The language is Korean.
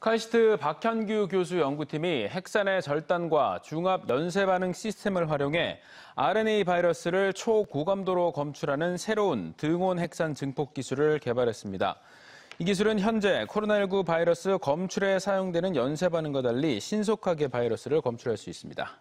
카이스트 박현규 교수 연구팀이 핵산의 절단과 중압 연쇄 반응 시스템을 활용해 RNA 바이러스를 초고감도로 검출하는 새로운 등온 핵산 증폭 기술을 개발했습니다. 이 기술은 현재 코로나19 바이러스 검출에 사용되는 연쇄 반응과 달리 신속하게 바이러스를 검출할 수 있습니다.